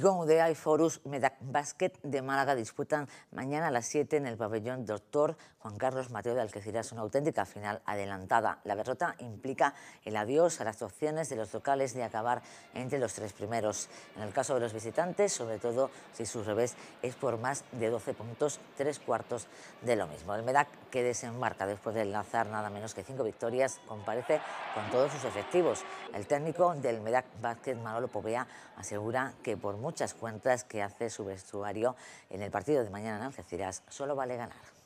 con Udea y Forus Medac Basket de Málaga disputan mañana a las 7 en el pabellón Doctor Juan Carlos Mateo de Alqueciras... una auténtica final adelantada. La derrota implica el adiós a las opciones de los locales de acabar entre los tres primeros. En el caso de los visitantes, sobre todo si su revés es por más de 12 puntos, tres cuartos de lo mismo. El Medac que desembarca después de lanzar nada menos que cinco victorias comparece con todos sus efectivos. El técnico del Medac Basket, Manolo Povea, asegura que por muchas cuentas que hace su vestuario en el partido de mañana en Algeciras, solo vale ganar.